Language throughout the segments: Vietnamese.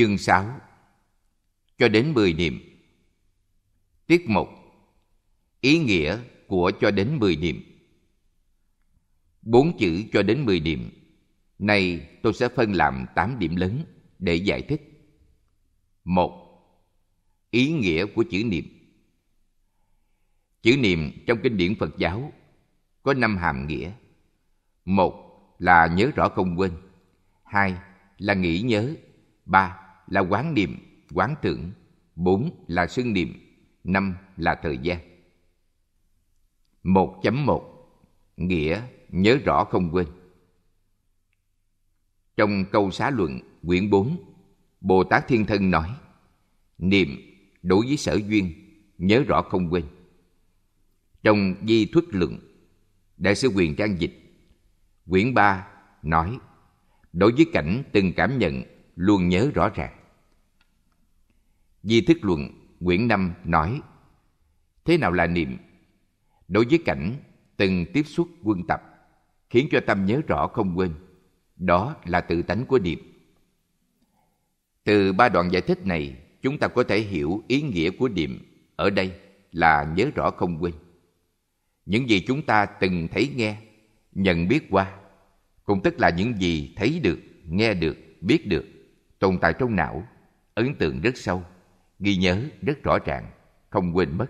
chương 6 cho đến 10 niệm. Tiết mục Ý nghĩa của cho đến 10 niệm. Bốn chữ cho đến 10 niệm. Này tôi sẽ phân làm 8 điểm lớn để giải thích. một Ý nghĩa của chữ niệm. Chữ niệm trong kinh điển Phật giáo có năm hàm nghĩa. Một là nhớ rõ không quên. Hai là nghĩ nhớ. Ba là quán niệm, quán tưởng. Bốn là xưng niệm. Năm là thời gian. 1.1 Nghĩa nhớ rõ không quên Trong câu xá luận quyển 4 Bồ Tát Thiên Thân nói Niệm đối với sở duyên nhớ rõ không quên Trong Di thuyết Luận Đại sư Quyền Trang Dịch Quyển 3 nói Đối với cảnh từng cảm nhận luôn nhớ rõ ràng Di thức luận, quyển năm nói Thế nào là niệm? Đối với cảnh từng tiếp xúc quân tập khiến cho tâm nhớ rõ không quên. Đó là tự tánh của niệm. Từ ba đoạn giải thích này, chúng ta có thể hiểu ý nghĩa của niệm ở đây là nhớ rõ không quên. Những gì chúng ta từng thấy nghe, nhận biết qua, cũng tức là những gì thấy được, nghe được, biết được, tồn tại trong não, ấn tượng rất sâu, ghi nhớ rất rõ ràng, không quên mất.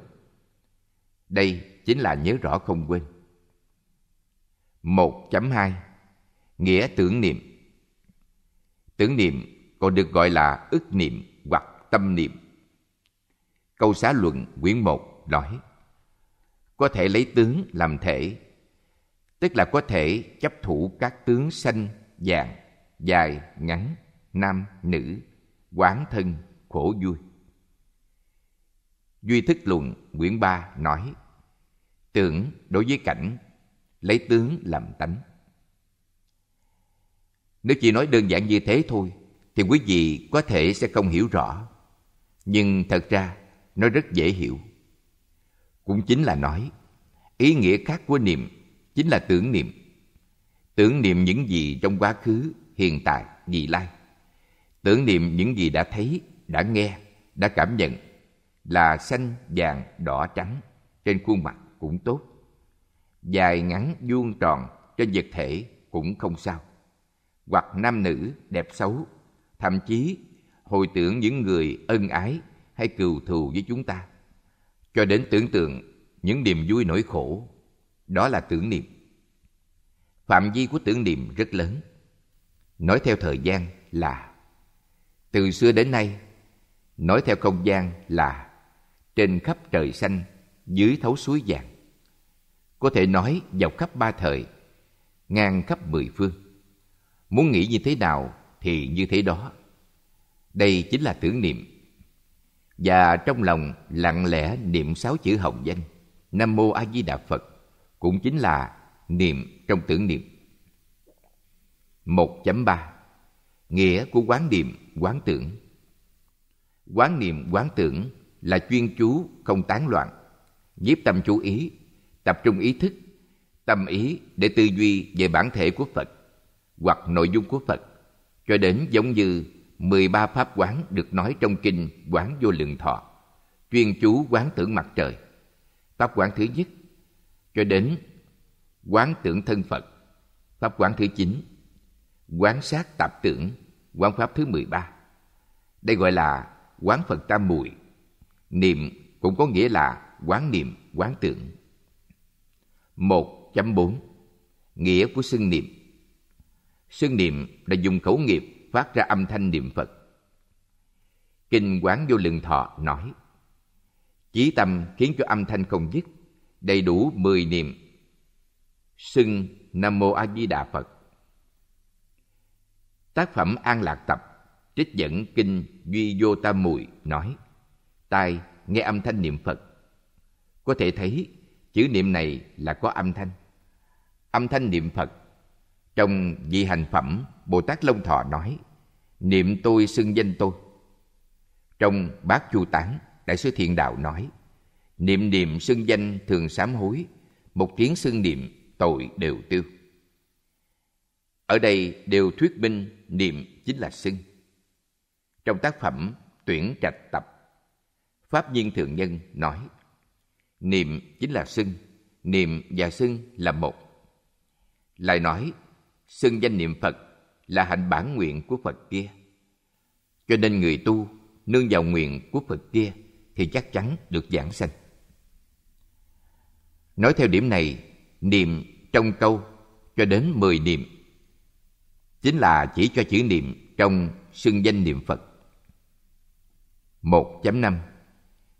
Đây chính là nhớ rõ không quên. 1.2 Nghĩa tưởng niệm Tưởng niệm còn được gọi là ức niệm hoặc tâm niệm. Câu xá luận quyển một nói Có thể lấy tướng làm thể, tức là có thể chấp thủ các tướng xanh, vàng, dài, ngắn, nam, nữ, quán thân, khổ vui. Duy Thức Luận, Nguyễn Ba nói Tưởng đối với cảnh, lấy tướng làm tánh. Nếu chỉ nói đơn giản như thế thôi, thì quý vị có thể sẽ không hiểu rõ. Nhưng thật ra, nó rất dễ hiểu. Cũng chính là nói, ý nghĩa khác của niệm chính là tưởng niệm. Tưởng niệm những gì trong quá khứ, hiện tại, vị lai. Tưởng niệm những gì đã thấy, đã nghe, đã cảm nhận là xanh, vàng, đỏ, trắng. Trên khuôn mặt cũng tốt. Dài ngắn, vuông tròn trên vật thể cũng không sao. Hoặc nam nữ đẹp xấu, thậm chí hồi tưởng những người ân ái hay cừu thù với chúng ta. Cho đến tưởng tượng những niềm vui nỗi khổ, đó là tưởng niệm. Phạm vi của tưởng niệm rất lớn. Nói theo thời gian là từ xưa đến nay, nói theo không gian là trên khắp trời xanh, dưới thấu suối vàng. Có thể nói dọc khắp ba thời, ngang khắp mười phương. Muốn nghĩ như thế nào thì như thế đó. Đây chính là tưởng niệm. Và trong lòng lặng lẽ niệm sáu chữ hồng danh, Nam Mô A Di Đà Phật, cũng chính là niệm trong tưởng niệm. 1.3 Nghĩa của quán niệm, quán tưởng Quán niệm, quán tưởng là chuyên chú không tán loạn nhiếp tâm chú ý tập trung ý thức tâm ý để tư duy về bản thể của phật hoặc nội dung của phật cho đến giống như 13 pháp quán được nói trong kinh quán vô lượng thọ chuyên chú quán tưởng mặt trời pháp quán thứ nhất cho đến quán tưởng thân phật pháp quán thứ chín quán sát tạp tưởng quán pháp thứ 13. Đây gọi là quán Phật tam muội Niệm cũng có nghĩa là quán niệm, quán tưởng. 1.4 Nghĩa của xưng niệm Xưng niệm là dùng khẩu nghiệp phát ra âm thanh niệm Phật. Kinh Quán Vô Lượng Thọ nói Chí tâm khiến cho âm thanh không dứt, đầy đủ 10 niệm. Xưng Nam Mô A Di Đà Phật. Tác phẩm An Lạc Tập trích dẫn kinh Duy Vô Tam Mùi nói tai nghe âm thanh niệm Phật. Có thể thấy chữ niệm này là có âm thanh. Âm thanh niệm Phật. Trong vị hành phẩm, Bồ Tát Long Thọ nói, niệm tôi xưng danh tôi. Trong Bát Chu Tán, Đại sư Thiện Đạo nói, niệm niệm xưng danh thường sám hối, một tiếng xưng niệm tội đều tiêu. Ở đây đều thuyết minh niệm chính là xưng. Trong tác phẩm Tuyển Trạch Tập Pháp viên thượng nhân nói, niệm chính là xưng, niệm và xưng là một. Lại nói, xưng danh niệm Phật là hành bản nguyện của Phật kia. Cho nên người tu nương vào nguyện của Phật kia thì chắc chắn được giảng sanh. Nói theo điểm này, niệm trong câu cho đến 10 niệm chính là chỉ cho chữ niệm trong xưng danh niệm Phật. 1.5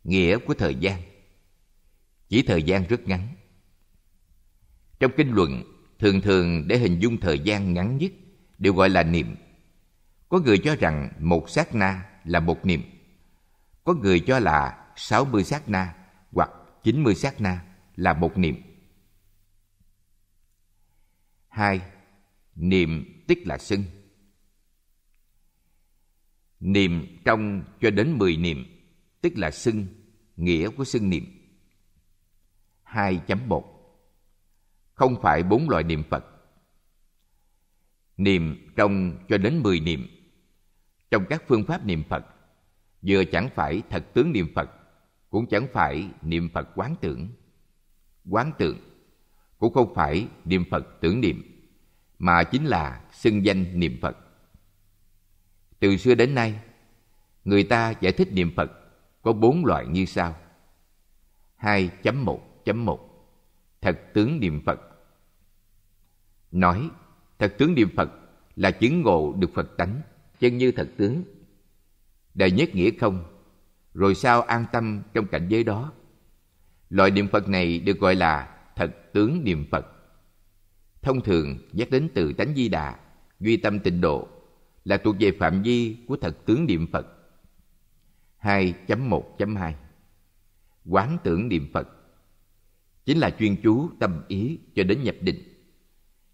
nghĩa của thời gian chỉ thời gian rất ngắn trong kinh luận thường thường để hình dung thời gian ngắn nhất đều gọi là niệm có người cho rằng một sát na là một niệm có người cho là sáu mươi sát na hoặc chín mươi sát na là một niệm. hai Niệm tức là sân. Niệm trong cho đến mười niệm tức là sưng nghĩa của sưng niệm. 2.1 Không phải bốn loại niệm Phật. Niệm trong cho đến 10 niệm. Trong các phương pháp niệm Phật, vừa chẳng phải thật tướng niệm Phật, cũng chẳng phải niệm Phật quán tưởng. Quán tưởng cũng không phải niệm Phật tưởng niệm, mà chính là xưng danh niệm Phật. Từ xưa đến nay, người ta giải thích niệm Phật có bốn loại như sau. 2.1.1 Thật tướng niệm Phật Nói, thật tướng niệm Phật là chứng ngộ được Phật tánh, chân như thật tướng. Đại nhất nghĩa không, rồi sao an tâm trong cảnh giới đó. Loại niệm Phật này được gọi là thật tướng niệm Phật. Thông thường nhắc đến từ tánh di đà, duy tâm tịnh độ là thuộc về phạm vi của thật tướng niệm Phật 2.1.2 Quán tưởng niệm Phật Chính là chuyên chú tâm ý cho đến nhập định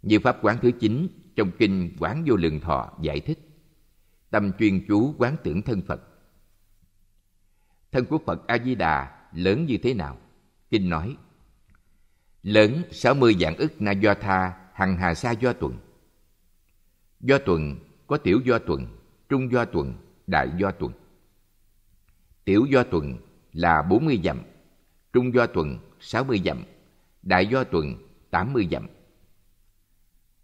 Như Pháp quán thứ 9 trong Kinh Quán Vô Lượng Thọ giải thích Tâm chuyên chú quán tưởng thân Phật Thân của Phật A-di-đà lớn như thế nào? Kinh nói Lớn 60 dạng ức na do tha hằng hà sa do tuần Do tuần có tiểu do tuần, trung do tuần, đại do tuần Tiểu do tuần là 40 dặm, trung do tuần 60 dặm, đại do tuần 80 dặm.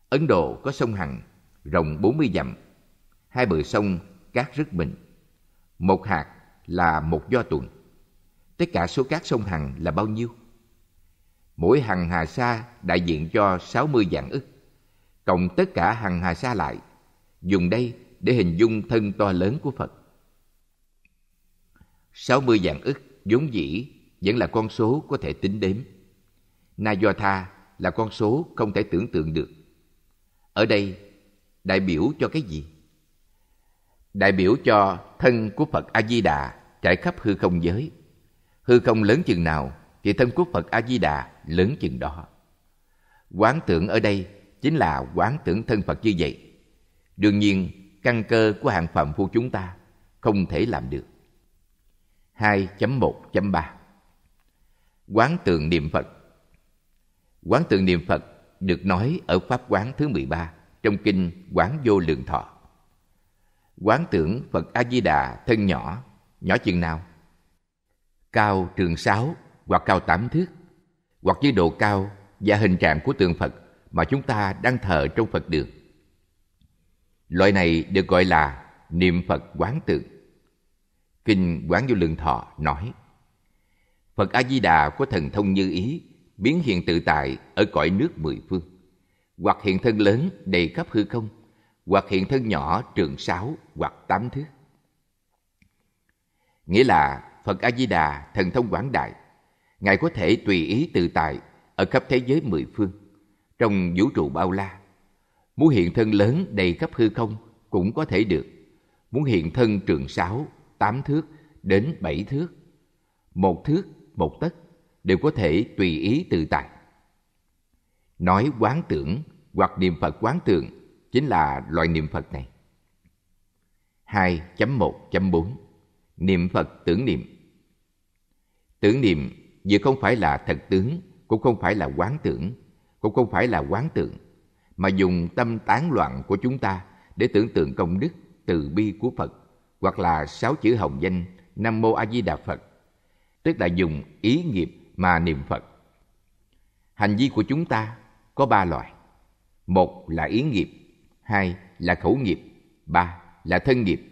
Ấn Độ có sông Hằng, rộng 40 dặm, hai bờ sông cát rất mịn. Một hạt là một do tuần. Tất cả số cát sông Hằng là bao nhiêu? Mỗi hằng hà sa đại diện cho 60 dạng ức. Cộng tất cả hằng hà sa lại, dùng đây để hình dung thân to lớn của Phật. 60 vạn ức vốn dĩ vẫn là con số có thể tính đếm. na do tha là con số không thể tưởng tượng được. Ở đây, đại biểu cho cái gì? Đại biểu cho thân của Phật A-di-đà trải khắp hư không giới. Hư không lớn chừng nào thì thân của Phật A-di-đà lớn chừng đó. Quán tưởng ở đây chính là quán tưởng thân Phật như vậy. Đương nhiên, căn cơ của hàng phẩm phu chúng ta không thể làm được. 2.1.3 Quán tượng niệm Phật Quán tượng niệm Phật được nói ở Pháp Quán thứ 13 trong Kinh Quán Vô Lượng Thọ. Quán tưởng Phật A-di-đà thân nhỏ, nhỏ chừng nào? Cao trường sáu hoặc cao tám thước, hoặc với độ cao và hình trạng của tượng Phật mà chúng ta đang thờ trong Phật đường. Loại này được gọi là niệm Phật quán tượng. Kinh Quán Vô Lượng Thọ nói Phật A-di-đà có thần thông như ý biến hiện tự tại ở cõi nước mười phương hoặc hiện thân lớn đầy khắp hư không hoặc hiện thân nhỏ trường sáu hoặc tám thước nghĩa là phật a di đà thần thông quảng đại ngài có thể tùy ý tự tại ở khắp thế giới mười phương trong vũ trụ bao la muốn hiện thân lớn đầy khắp hư không cũng có thể được muốn hiện thân trường sáu 8 thước đến 7 thước, một thước, một tấc đều có thể tùy ý tự tại. Nói quán tưởng hoặc niệm Phật quán tưởng chính là loại niệm Phật này. 2.1.4 Niệm Phật tưởng niệm Tưởng niệm vừa không phải là thật tướng, cũng không phải là quán tưởng, cũng không phải là quán tưởng, mà dùng tâm tán loạn của chúng ta để tưởng tượng công đức, từ bi của Phật hoặc là sáu chữ hồng danh Nam Mô A Di Đà Phật, tức là dùng ý nghiệp mà niệm Phật. Hành vi của chúng ta có ba loại. Một là ý nghiệp, hai là khẩu nghiệp, ba là thân nghiệp.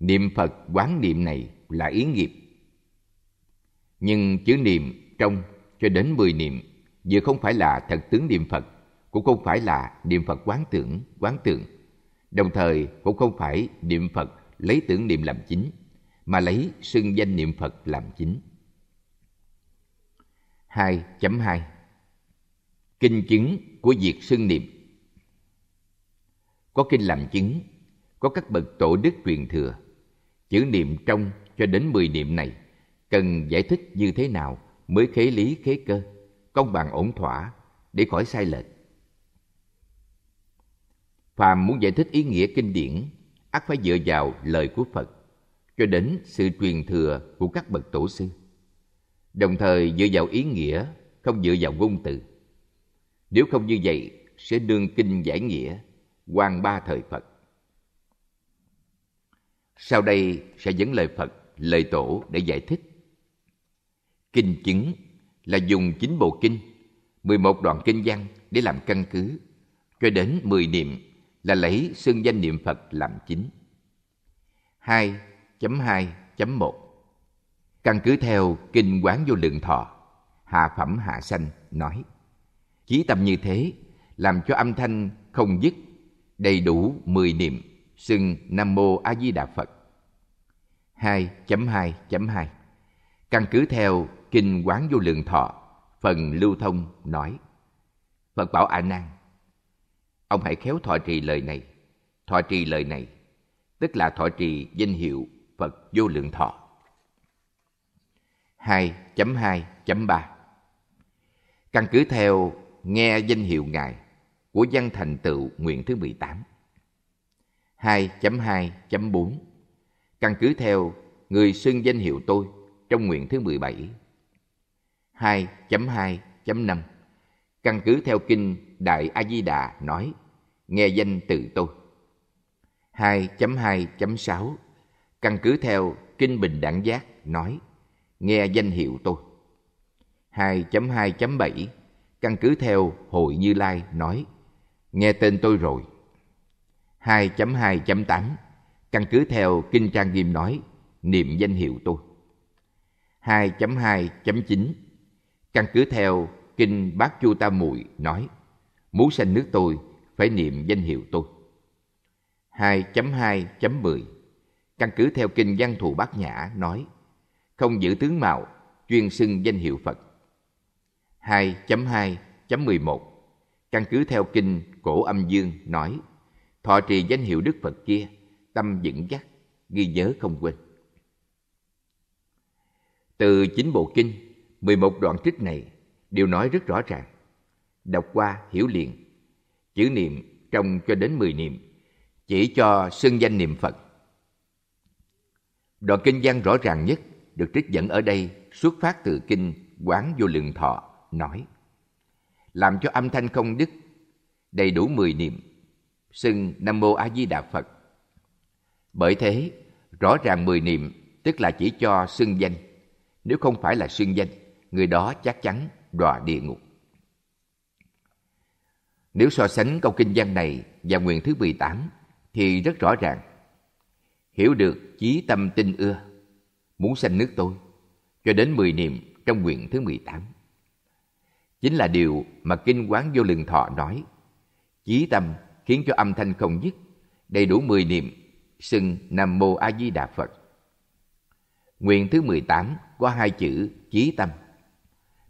Niệm Phật quán niệm này là ý nghiệp. Nhưng chữ niệm trong cho đến mười niệm vừa không phải là thật tướng niệm Phật, cũng không phải là niệm Phật quán tưởng, quán tưởng. Đồng thời cũng không phải niệm Phật lấy tưởng niệm làm chính, mà lấy xưng danh niệm Phật làm chính. 2.2 Kinh chứng của việc xưng niệm Có kinh làm chứng, có các bậc tổ đức truyền thừa. Chữ niệm trong cho đến 10 niệm này cần giải thích như thế nào mới khế lý khế cơ, công bằng ổn thỏa để khỏi sai lệch. Phàm muốn giải thích ý nghĩa kinh điển ắt phải dựa vào lời của Phật cho đến sự truyền thừa của các bậc tổ sư. Đồng thời dựa vào ý nghĩa, không dựa vào ngôn từ. Nếu không như vậy, sẽ đương kinh giải nghĩa, quan ba thời Phật. Sau đây sẽ dẫn lời Phật, lời tổ để giải thích. Kinh chứng là dùng chính bộ kinh, 11 đoạn kinh văn để làm căn cứ, cho đến 10 niệm là lấy xưng danh niệm Phật làm chính. 2.2.1 Căn cứ theo Kinh Quán Vô Lượng Thọ, Hạ Phẩm Hạ Sanh nói Chí tâm như thế, làm cho âm thanh không dứt, đầy đủ 10 niệm, xưng Nam Mô A Di Đà Phật. 2.2.2 Căn cứ theo Kinh Quán Vô Lượng Thọ, phần lưu thông nói Phật bảo A Nan Ông hãy khéo thọ trì lời này. Thọ trì lời này, tức là thọ trì danh hiệu Phật vô lượng thọ. 2.2.3 Căn cứ theo nghe danh hiệu Ngài của văn thành tựu nguyện thứ 18. 2.2.4 Căn cứ theo người xưng danh hiệu tôi trong nguyện thứ 17. 2.2.5 Căn cứ theo kinh Đại A Di Đà nói nghe danh từ tôi. 2.2.6 Căn cứ theo Kinh Bình đẳng Giác nói Nghe danh hiệu tôi 2.2.7 Căn cứ theo Hội Như Lai nói Nghe tên tôi rồi 2.2.8 Căn cứ theo Kinh Trang Nghiêm nói Niệm danh hiệu tôi 2.2.9 Căn cứ theo Kinh Bát Chu Ta Muội nói Muốn sanh nước tôi phải niệm danh hiệu tôi. 2.2.10 Căn cứ theo kinh văn thù bát nhã nói Không giữ tướng mạo, chuyên xưng danh hiệu Phật. 2.2.11 Căn cứ theo kinh cổ âm dương nói Thọ trì danh hiệu Đức Phật kia, tâm vững chắc, ghi nhớ không quên. Từ chính bộ kinh, 11 đoạn trích này đều nói rất rõ ràng. Đọc qua hiểu liền chữ niệm trong cho đến mười niệm, chỉ cho xưng danh niệm Phật. Đoạn kinh văn rõ ràng nhất được trích dẫn ở đây xuất phát từ kinh Quán Vô Lượng Thọ nói làm cho âm thanh không đứt đầy đủ mười niệm xưng Nam Mô A Di Đà Phật. Bởi thế, rõ ràng mười niệm tức là chỉ cho xưng danh, nếu không phải là xưng danh, người đó chắc chắn đọa địa ngục. Nếu so sánh câu kinh văn này và nguyện thứ 18 thì rất rõ ràng. Hiểu được chí tâm tinh ưa, muốn sanh nước tôi, cho đến 10 niệm trong nguyện thứ 18. Chính là điều mà Kinh Quán Vô Lượng Thọ nói. Chí tâm khiến cho âm thanh không dứt, đầy đủ 10 niệm, xưng Nam Mô A Di Đà Phật. Nguyện thứ 18 có hai chữ chí tâm.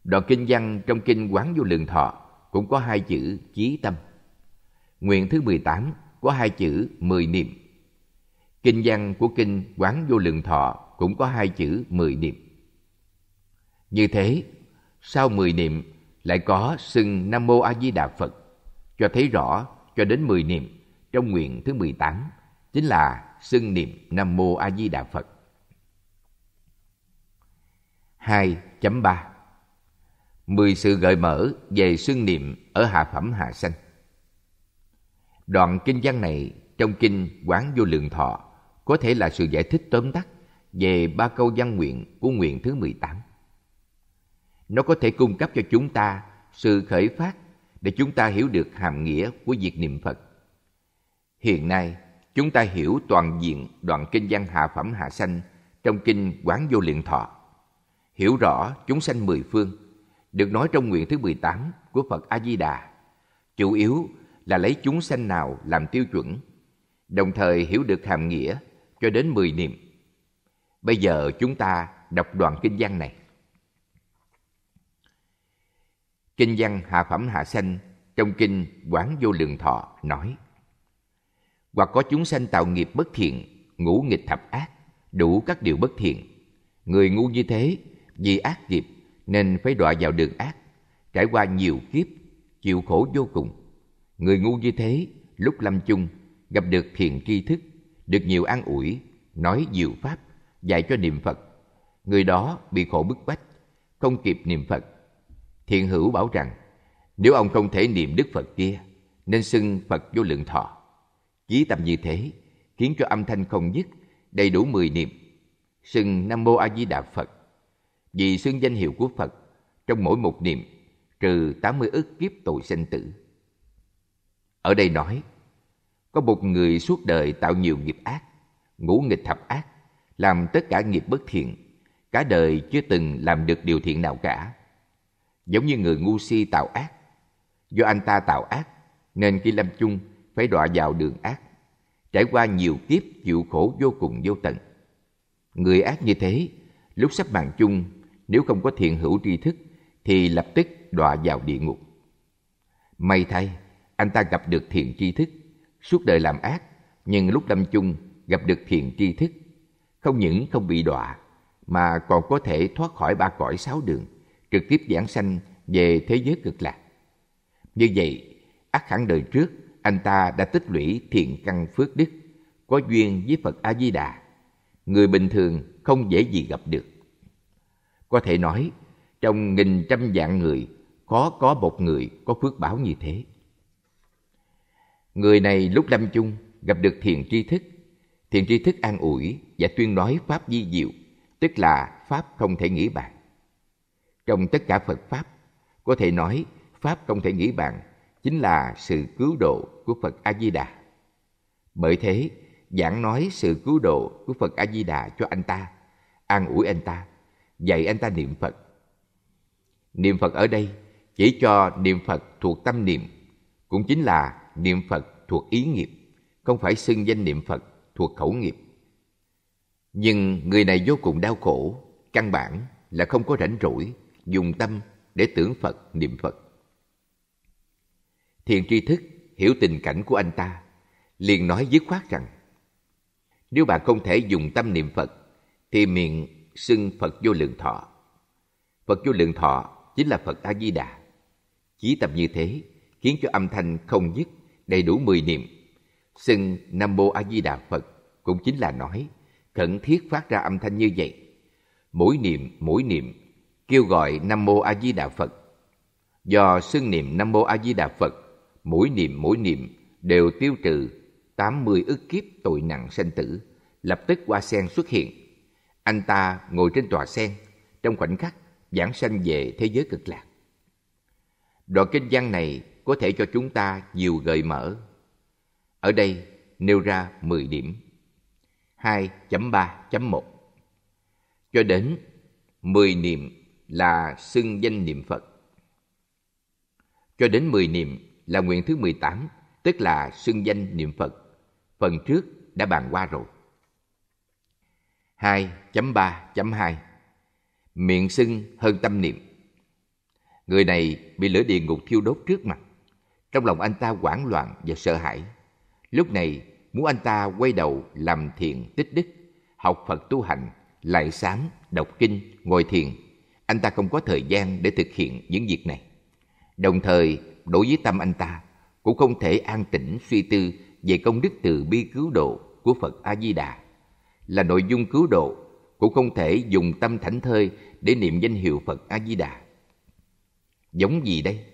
Đoạn kinh văn trong kinh Quán Vô Lượng Thọ cũng có hai chữ chí tâm. Nguyện thứ 18 có hai chữ mười niệm. Kinh văn của kinh Quán Vô Lượng Thọ cũng có hai chữ mười niệm. Như thế, sau mười niệm lại có xưng Nam Mô A Di Đà Phật, cho thấy rõ cho đến mười niệm trong nguyện thứ 18 chính là xưng niệm Nam Mô A Di Đà Phật. 2.3 mười sự gợi mở về xương niệm ở hạ phẩm hạ sanh. Đoạn kinh văn này trong kinh Quán Vô Lượng Thọ có thể là sự giải thích tóm tắt về ba câu văn nguyện của nguyện thứ 18. Nó có thể cung cấp cho chúng ta sự khởi phát để chúng ta hiểu được hàm nghĩa của việc niệm Phật. Hiện nay, chúng ta hiểu toàn diện đoạn kinh văn hạ phẩm hạ sanh trong kinh Quán Vô Lượng Thọ. Hiểu rõ chúng sanh mười phương được nói trong nguyện thứ 18 của Phật A-di-đà, chủ yếu là lấy chúng sanh nào làm tiêu chuẩn, đồng thời hiểu được hàm nghĩa cho đến 10 niệm. Bây giờ chúng ta đọc đoạn kinh văn này. Kinh văn Hạ Phẩm Hạ Sanh trong kinh Quán Vô Lượng Thọ nói Hoặc có chúng sanh tạo nghiệp bất thiện, ngũ nghịch thập ác, đủ các điều bất thiện. Người ngu như thế, vì ác nghiệp nên phải đọa vào đường ác, trải qua nhiều kiếp, chịu khổ vô cùng. Người ngu như thế, lúc lâm chung, gặp được thiền tri thức, được nhiều an ủi, nói nhiều pháp, dạy cho niệm Phật. Người đó bị khổ bức bách, không kịp niệm Phật. Thiện hữu bảo rằng, nếu ông không thể niệm Đức Phật kia, nên xưng Phật vô lượng thọ. Chí tâm như thế, khiến cho âm thanh không dứt, đầy đủ mười niệm. Xưng Nam Mô A Di Đà Phật vì xưng danh hiệu của Phật trong mỗi một niệm trừ 80 ức kiếp tội sinh tử. Ở đây nói, có một người suốt đời tạo nhiều nghiệp ác, ngũ nghịch thập ác, làm tất cả nghiệp bất thiện, cả đời chưa từng làm được điều thiện nào cả. Giống như người ngu si tạo ác, do anh ta tạo ác nên khi lâm chung phải đọa vào đường ác, trải qua nhiều kiếp chịu khổ vô cùng vô tận. Người ác như thế, lúc sắp bàn chung nếu không có thiện hữu tri thức thì lập tức đọa vào địa ngục. May thay, anh ta gặp được thiện tri thức, suốt đời làm ác, nhưng lúc lâm chung gặp được thiện tri thức, không những không bị đọa mà còn có thể thoát khỏi ba cõi sáu đường, trực tiếp giảng sanh về thế giới cực lạc. Như vậy, ác hẳn đời trước, anh ta đã tích lũy thiện căn phước đức, có duyên với Phật A Di Đà. Người bình thường không dễ gì gặp được. Có thể nói, trong nghìn trăm vạn người, khó có một người có phước báo như thế. Người này lúc lâm chung gặp được thiền tri thức. Thiền tri thức an ủi và tuyên nói pháp di diệu, tức là pháp không thể nghĩ bạn Trong tất cả Phật Pháp, có thể nói pháp không thể nghĩ bạn chính là sự cứu độ của Phật A-di-đà. Bởi thế, giảng nói sự cứu độ của Phật A-di-đà cho anh ta, an ủi anh ta, dạy anh ta niệm Phật. Niệm Phật ở đây chỉ cho niệm Phật thuộc tâm niệm, cũng chính là niệm Phật thuộc ý nghiệp, không phải xưng danh niệm Phật thuộc khẩu nghiệp. Nhưng người này vô cùng đau khổ, căn bản là không có rảnh rỗi, dùng tâm để tưởng Phật, niệm Phật. Thiền tri thức hiểu tình cảnh của anh ta, liền nói dứt khoát rằng nếu bạn không thể dùng tâm niệm Phật, thì miệng xưng Phật vô lượng thọ. Phật vô lượng thọ chính là Phật A-di-đà. Chí tập như thế khiến cho âm thanh không dứt đầy đủ mười niệm. Xưng Nam Mô A-di-đà Phật cũng chính là nói khẩn thiết phát ra âm thanh như vậy. Mỗi niệm, mỗi niệm kêu gọi Nam Mô A Di Đà Phật. Do xưng niệm Nam Mô A Di Đà Phật, mỗi niệm mỗi niệm đều tiêu trừ 80 ức kiếp tội nặng sanh tử, lập tức hoa sen xuất hiện. Anh ta ngồi trên tòa sen, trong khoảnh khắc giảng sanh về thế giới cực lạc. Đoạn kinh văn này có thể cho chúng ta nhiều gợi mở. Ở đây nêu ra 10 điểm. 2.3.1 Cho đến 10 niệm là xưng danh niệm Phật. Cho đến 10 niệm là nguyện thứ 18, tức là xưng danh niệm Phật. Phần trước đã bàn qua rồi. 2.3.2 Miệng sưng hơn tâm niệm Người này bị lửa địa ngục thiêu đốt trước mặt. Trong lòng anh ta hoảng loạn và sợ hãi. Lúc này muốn anh ta quay đầu làm thiện tích đức, học Phật tu hành, lại sám, đọc kinh, ngồi thiền. Anh ta không có thời gian để thực hiện những việc này. Đồng thời, đối với tâm anh ta, cũng không thể an tĩnh suy tư về công đức từ bi cứu độ của Phật A Di Đà là nội dung cứu độ, cũng không thể dùng tâm thảnh thơi để niệm danh hiệu Phật A-di-đà. Giống gì đây?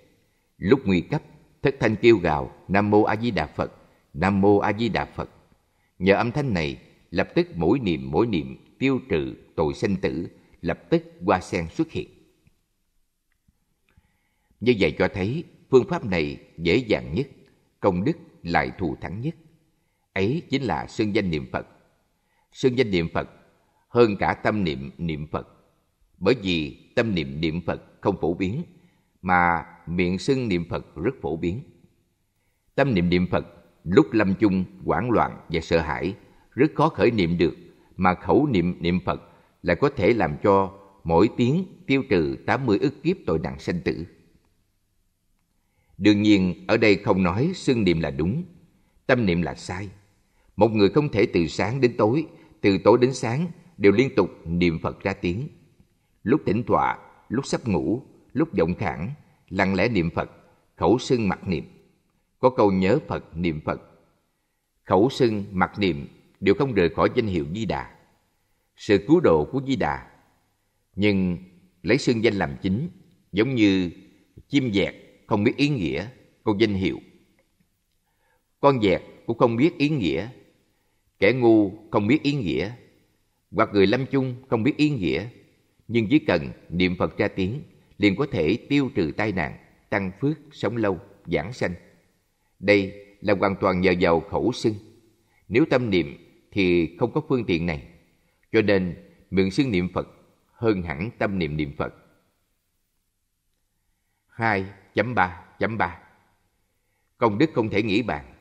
Lúc nguy cấp, thất thanh kêu gào Nam Mô A-di-đà Phật, Nam Mô A-di-đà Phật. Nhờ âm thanh này, lập tức mỗi niệm mỗi niệm tiêu trừ tội sanh tử, lập tức hoa sen xuất hiện. Như vậy cho thấy phương pháp này dễ dàng nhất, công đức lại thù thắng nhất. Ấy chính là xưng danh niệm Phật xưng danh niệm Phật hơn cả tâm niệm niệm Phật. Bởi vì tâm niệm niệm Phật không phổ biến, mà miệng xưng niệm Phật rất phổ biến. Tâm niệm niệm Phật lúc lâm chung, hoảng loạn và sợ hãi, rất khó khởi niệm được, mà khẩu niệm niệm Phật lại có thể làm cho mỗi tiếng tiêu trừ 80 ức kiếp tội nặng sanh tử. Đương nhiên, ở đây không nói xưng niệm là đúng, tâm niệm là sai. Một người không thể từ sáng đến tối từ tối đến sáng đều liên tục niệm Phật ra tiếng. Lúc tỉnh tọa, lúc sắp ngủ, lúc vọng khản, lặng lẽ niệm Phật, khẩu xưng mặt niệm. Có câu nhớ Phật niệm Phật. Khẩu xưng mặt niệm đều không rời khỏi danh hiệu Di Đà. Sự cứu độ của Di Đà. Nhưng lấy xưng danh làm chính, giống như chim dẹt không biết ý nghĩa câu danh hiệu. Con dẹt cũng không biết ý nghĩa Kẻ ngu không biết ý nghĩa, hoặc người lâm chung không biết ý nghĩa, nhưng chỉ cần niệm Phật ra tiếng liền có thể tiêu trừ tai nạn, tăng phước, sống lâu, giảng sanh. Đây là hoàn toàn nhờ vào khẩu xưng. Nếu tâm niệm thì không có phương tiện này, cho nên miệng xưng niệm Phật hơn hẳn tâm niệm niệm Phật. 2.3.3 Công đức không thể nghĩ bàn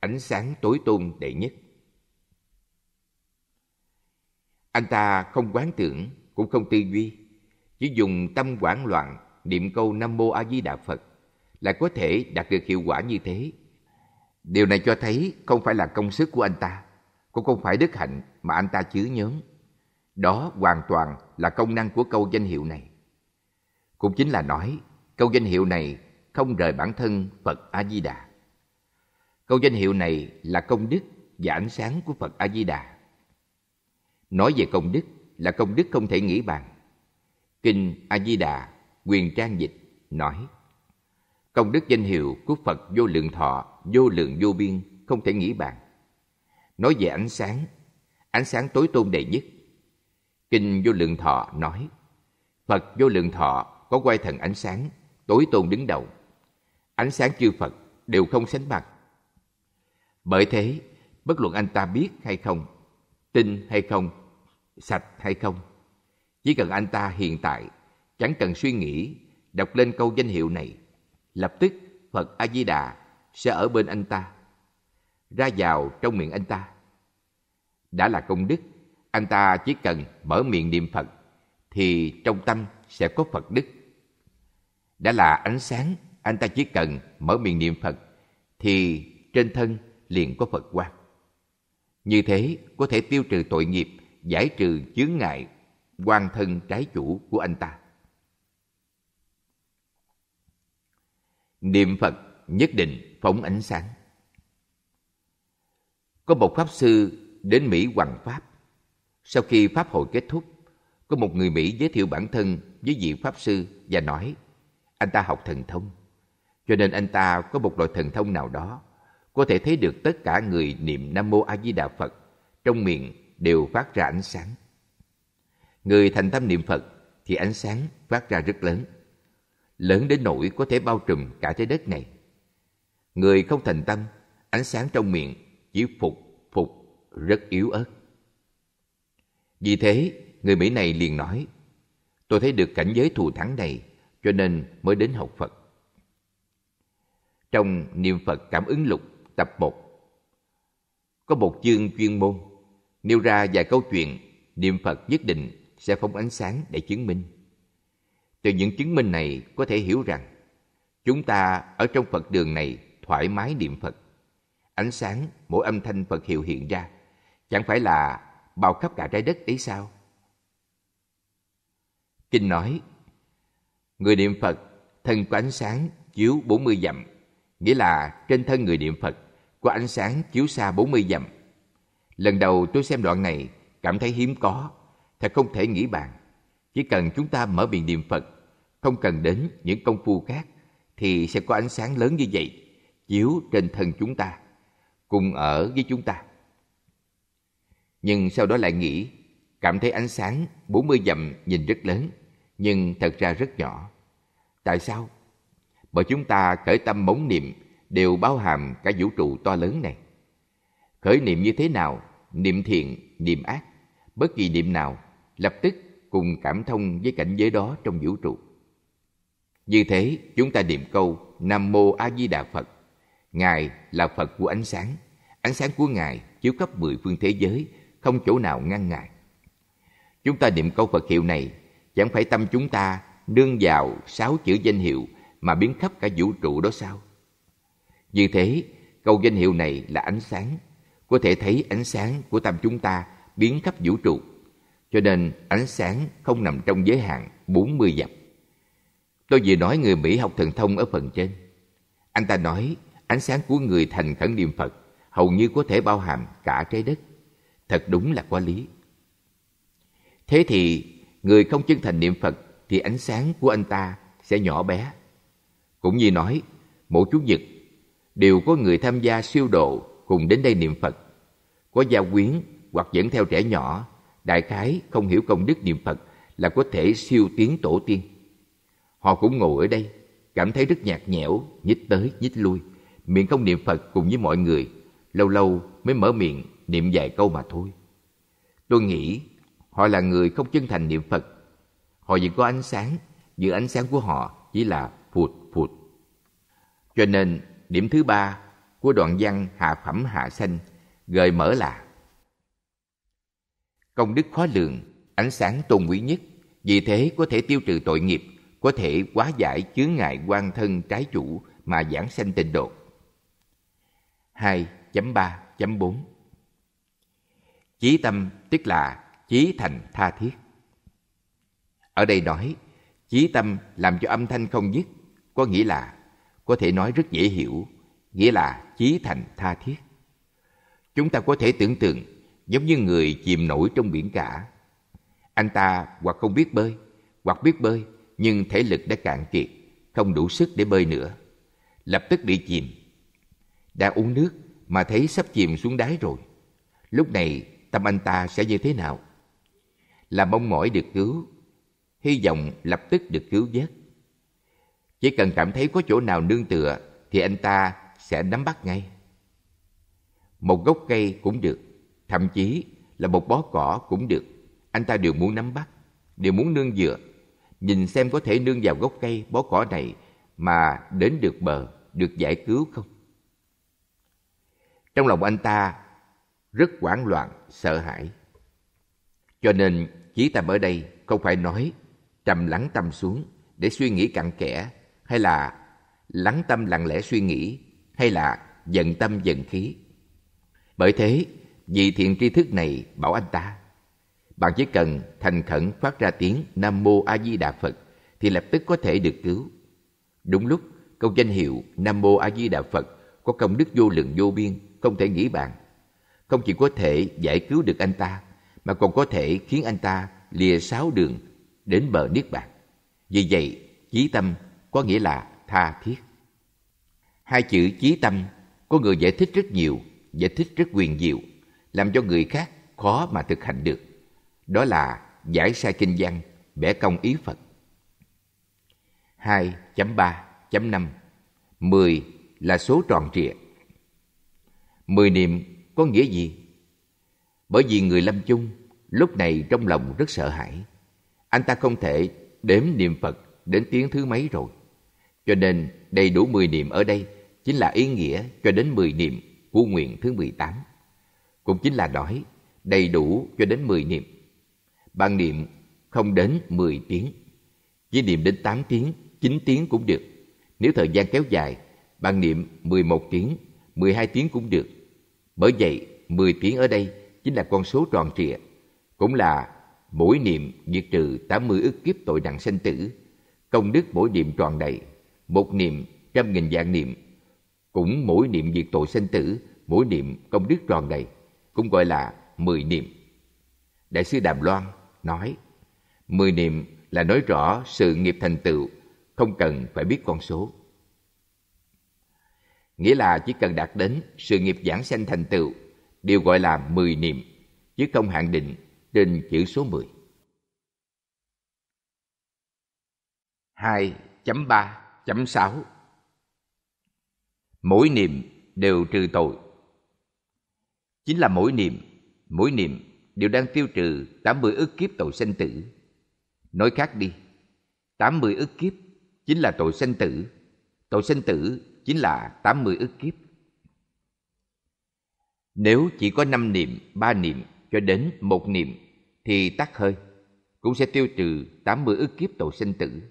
Ánh sáng tối tôn đệ nhất Anh ta không quán tưởng, cũng không tư duy, chỉ dùng tâm hoảng loạn niệm câu Nam Mô A Di Đà Phật là có thể đạt được hiệu quả như thế. Điều này cho thấy không phải là công sức của anh ta, cũng không phải đức hạnh mà anh ta chứa nhóm. Đó hoàn toàn là công năng của câu danh hiệu này. Cũng chính là nói, câu danh hiệu này không rời bản thân Phật A Di Đà. Câu danh hiệu này là công đức và ánh sáng của Phật A Di Đà Nói về công đức là công đức không thể nghĩ bàn. Kinh A-di-đà, quyền trang dịch, nói Công đức danh hiệu của Phật vô lượng thọ, vô lượng vô biên, không thể nghĩ bàn. Nói về ánh sáng, ánh sáng tối tôn đệ nhất. Kinh vô lượng thọ nói Phật vô lượng thọ có quay thần ánh sáng, tối tôn đứng đầu. Ánh sáng chư Phật đều không sánh bằng. Bởi thế, bất luận anh ta biết hay không, tinh hay không, sạch hay không. Chỉ cần anh ta hiện tại, chẳng cần suy nghĩ, đọc lên câu danh hiệu này, lập tức Phật A-di-đà sẽ ở bên anh ta, ra vào trong miệng anh ta. Đã là công đức, anh ta chỉ cần mở miệng niệm Phật, thì trong tâm sẽ có Phật đức. Đã là ánh sáng, anh ta chỉ cần mở miệng niệm Phật, thì trên thân liền có Phật quang. Như thế có thể tiêu trừ tội nghiệp, giải trừ chướng ngại, quan thân trái chủ của anh ta. Niệm Phật nhất định phóng ánh sáng. Có một Pháp Sư đến Mỹ hoằng Pháp. Sau khi Pháp hội kết thúc, có một người Mỹ giới thiệu bản thân với vị Pháp Sư và nói anh ta học thần thông. Cho nên anh ta có một loại thần thông nào đó có thể thấy được tất cả người niệm Nam Mô A Di Đà Phật trong miệng đều phát ra ánh sáng. Người thành tâm niệm Phật thì ánh sáng phát ra rất lớn. Lớn đến nỗi có thể bao trùm cả trái đất này. Người không thành tâm, ánh sáng trong miệng chỉ phục phục rất yếu ớt. Vì thế, người Mỹ này liền nói, tôi thấy được cảnh giới thù thắng này cho nên mới đến học Phật. Trong niệm Phật cảm ứng lục tập 1 Có một chương chuyên môn nêu ra vài câu chuyện niệm Phật nhất định sẽ phóng ánh sáng để chứng minh. Từ những chứng minh này có thể hiểu rằng chúng ta ở trong Phật đường này thoải mái niệm Phật. Ánh sáng mỗi âm thanh Phật hiệu hiện ra chẳng phải là bao khắp cả trái đất ấy sao? Kinh nói, người niệm Phật thân có ánh sáng chiếu 40 dặm, nghĩa là trên thân người niệm Phật có ánh sáng chiếu xa 40 dặm. Lần đầu tôi xem đoạn này, cảm thấy hiếm có, thật không thể nghĩ bàn. Chỉ cần chúng ta mở miệng niệm Phật, không cần đến những công phu khác, thì sẽ có ánh sáng lớn như vậy, chiếu trên thân chúng ta, cùng ở với chúng ta. Nhưng sau đó lại nghĩ, cảm thấy ánh sáng 40 dặm nhìn rất lớn, nhưng thật ra rất nhỏ. Tại sao? Bởi chúng ta khởi tâm móng niệm đều bao hàm cả vũ trụ to lớn này. Khởi niệm như thế nào, niệm thiện, niệm ác, bất kỳ niệm nào, lập tức cùng cảm thông với cảnh giới đó trong vũ trụ. Như thế, chúng ta niệm câu Nam Mô A Di Đà Phật. Ngài là Phật của ánh sáng. Ánh sáng của Ngài chiếu khắp mười phương thế giới, không chỗ nào ngăn Ngài. Chúng ta niệm câu Phật hiệu này, chẳng phải tâm chúng ta nương vào sáu chữ danh hiệu mà biến khắp cả vũ trụ đó sao? Như thế, câu danh hiệu này là ánh sáng. Có thể thấy ánh sáng của tâm chúng ta biến khắp vũ trụ. Cho nên ánh sáng không nằm trong giới hạn 40 dặm. Tôi vừa nói người Mỹ học thần thông ở phần trên. Anh ta nói ánh sáng của người thành khẩn niệm Phật hầu như có thể bao hàm cả trái đất. Thật đúng là quá lý. Thế thì người không chân thành niệm Phật thì ánh sáng của anh ta sẽ nhỏ bé. Cũng như nói, mỗi Chủ nhật đều có người tham gia siêu độ cùng đến đây niệm Phật. Có gia quyến hoặc dẫn theo trẻ nhỏ, đại khái không hiểu công đức niệm Phật là có thể siêu tiến tổ tiên. Họ cũng ngồi ở đây, cảm thấy rất nhạt nhẽo, nhích tới nhích lui, miệng không niệm Phật cùng với mọi người, lâu lâu mới mở miệng niệm vài câu mà thôi. Tôi nghĩ họ là người không chân thành niệm Phật. Họ vẫn có ánh sáng, nhưng ánh sáng của họ chỉ là phụt phụt. Cho nên điểm thứ ba của đoạn văn hạ phẩm hạ sanh gợi mở là công đức khó lường ánh sáng tôn quý nhất vì thế có thể tiêu trừ tội nghiệp có thể hóa giải chướng ngại quan thân trái chủ mà giảng sanh tịnh độ 2.3.4 Chí tâm tức là chí thành tha thiết. Ở đây nói, chí tâm làm cho âm thanh không dứt, có nghĩa là có thể nói rất dễ hiểu, nghĩa là chí thành tha thiết. Chúng ta có thể tưởng tượng giống như người chìm nổi trong biển cả. Anh ta hoặc không biết bơi, hoặc biết bơi nhưng thể lực đã cạn kiệt, không đủ sức để bơi nữa. Lập tức bị chìm. Đã uống nước mà thấy sắp chìm xuống đáy rồi. Lúc này tâm anh ta sẽ như thế nào? Là mong mỏi được cứu, hy vọng lập tức được cứu vớt chỉ cần cảm thấy có chỗ nào nương tựa thì anh ta sẽ nắm bắt ngay. Một gốc cây cũng được, thậm chí là một bó cỏ cũng được. Anh ta đều muốn nắm bắt, đều muốn nương dựa. Nhìn xem có thể nương vào gốc cây, bó cỏ này mà đến được bờ, được giải cứu không? Trong lòng anh ta rất hoảng loạn, sợ hãi. Cho nên, chí tâm ở đây không phải nói trầm lắng tâm xuống để suy nghĩ cặn kẽ hay là lắng tâm lặng lẽ suy nghĩ hay là dần tâm dần khí bởi thế vị thiện tri thức này bảo anh ta bạn chỉ cần thành khẩn phát ra tiếng nam mô a di đà phật thì lập tức có thể được cứu đúng lúc câu danh hiệu nam mô a di đà phật có công đức vô lượng vô biên không thể nghĩ bàn không chỉ có thể giải cứu được anh ta mà còn có thể khiến anh ta lìa sáu đường đến bờ niết bàn vì vậy chí tâm có nghĩa là tha thiết. Hai chữ chí tâm có người giải thích rất nhiều, giải thích rất quyền diệu, làm cho người khác khó mà thực hành được. Đó là giải sai kinh văn, bẻ công ý Phật. 2.3.5 10 là số tròn trịa. 10 niệm có nghĩa gì? Bởi vì người lâm chung lúc này trong lòng rất sợ hãi. Anh ta không thể đếm niệm Phật đến tiếng thứ mấy rồi. Cho nên đầy đủ 10 niệm ở đây chính là ý nghĩa cho đến 10 niệm của nguyện thứ 18. Cũng chính là nói đầy đủ cho đến 10 niệm. ban niệm không đến 10 tiếng, chỉ niệm đến 8 tiếng, 9 tiếng cũng được. Nếu thời gian kéo dài, ban niệm 11 tiếng, 12 tiếng cũng được. Bởi vậy, 10 tiếng ở đây chính là con số tròn trịa, cũng là mỗi niệm diệt trừ 80 ức kiếp tội nặng sinh tử, công đức mỗi niệm tròn đầy một niệm trăm nghìn dạng niệm cũng mỗi niệm diệt tội sanh tử mỗi niệm công đức tròn đầy cũng gọi là mười niệm đại sư đàm loan nói mười niệm là nói rõ sự nghiệp thành tựu không cần phải biết con số nghĩa là chỉ cần đạt đến sự nghiệp giảng sanh thành tựu đều gọi là mười niệm chứ không hạn định trên chữ số mười hai chấm ba chấm 6 Mỗi niệm đều trừ tội Chính là mỗi niệm, mỗi niệm đều đang tiêu trừ 80 ức kiếp tội sanh tử. Nói khác đi, 80 ức kiếp chính là tội sanh tử, tội sanh tử chính là 80 ức kiếp. Nếu chỉ có 5 niệm, 3 niệm cho đến một niệm thì tắt hơi, cũng sẽ tiêu trừ 80 ức kiếp tội sanh tử.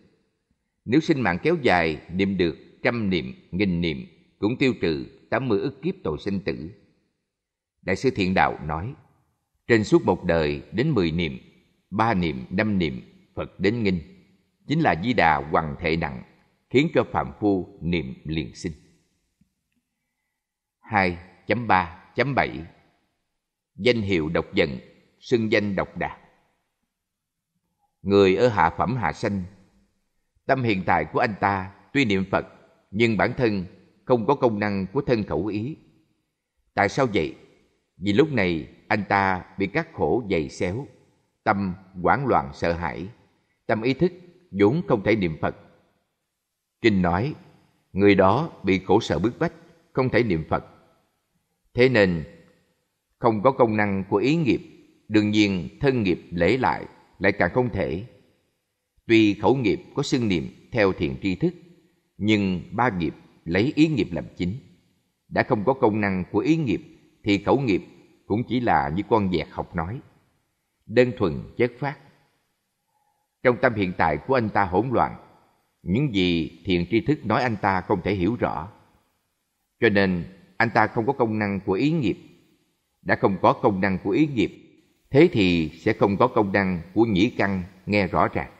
Nếu sinh mạng kéo dài, niệm được trăm niệm, nghìn niệm, cũng tiêu trừ 80 ức kiếp tội sinh tử. Đại sư Thiện Đạo nói, trên suốt một đời đến 10 niệm, ba niệm, năm niệm, Phật đến nghinh, chính là di đà hoàng thể nặng, khiến cho phạm phu niệm liền sinh. 2.3.7 Danh hiệu độc dần, xưng danh độc đạt. Người ở hạ phẩm hạ sanh Tâm hiện tại của anh ta tuy niệm Phật nhưng bản thân không có công năng của thân khẩu ý. Tại sao vậy? Vì lúc này anh ta bị các khổ dày xéo, tâm hoảng loạn sợ hãi, tâm ý thức vốn không thể niệm Phật. Kinh nói, người đó bị khổ sợ bức bách, không thể niệm Phật. Thế nên, không có công năng của ý nghiệp, đương nhiên thân nghiệp lễ lại lại càng không thể Tuy khẩu nghiệp có xưng niệm theo thiền tri thức, nhưng ba nghiệp lấy ý nghiệp làm chính. Đã không có công năng của ý nghiệp thì khẩu nghiệp cũng chỉ là như con dẹt học nói. Đơn thuần chất phát. Trong tâm hiện tại của anh ta hỗn loạn, những gì thiền tri thức nói anh ta không thể hiểu rõ. Cho nên anh ta không có công năng của ý nghiệp. Đã không có công năng của ý nghiệp, thế thì sẽ không có công năng của nhĩ căn nghe rõ ràng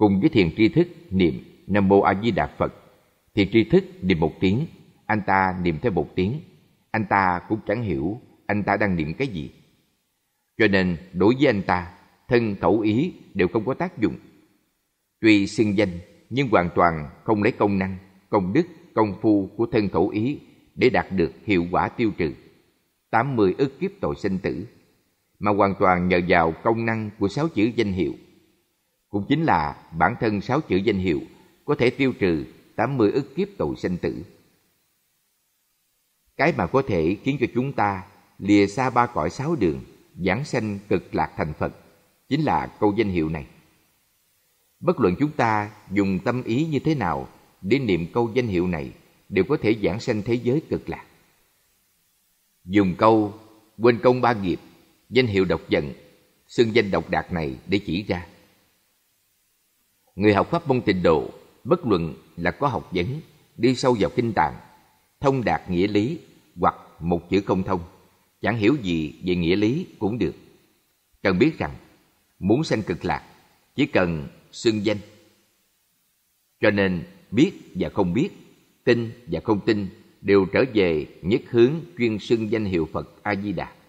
cùng với thiền tri thức niệm nam mô a di đà phật thiền tri thức niệm một tiếng anh ta niệm theo một tiếng anh ta cũng chẳng hiểu anh ta đang niệm cái gì cho nên đối với anh ta thân khẩu ý đều không có tác dụng tuy xưng danh nhưng hoàn toàn không lấy công năng công đức công phu của thân khẩu ý để đạt được hiệu quả tiêu trừ 80 ức kiếp tội sinh tử mà hoàn toàn nhờ vào công năng của sáu chữ danh hiệu cũng chính là bản thân sáu chữ danh hiệu có thể tiêu trừ 80 ức kiếp tội sinh tử. Cái mà có thể khiến cho chúng ta lìa xa ba cõi sáu đường, giảng sanh cực lạc thành Phật, chính là câu danh hiệu này. Bất luận chúng ta dùng tâm ý như thế nào để niệm câu danh hiệu này đều có thể giảng sanh thế giới cực lạc. Dùng câu quên công ba nghiệp, danh hiệu độc giận, xưng danh độc đạt này để chỉ ra – Người học pháp môn tịnh độ, bất luận là có học vấn, đi sâu vào kinh tạng, thông đạt nghĩa lý hoặc một chữ không thông, chẳng hiểu gì về nghĩa lý cũng được. Cần biết rằng, muốn sanh cực lạc, chỉ cần xưng danh. Cho nên, biết và không biết, tin và không tin đều trở về nhất hướng chuyên xưng danh hiệu Phật A-di-đà.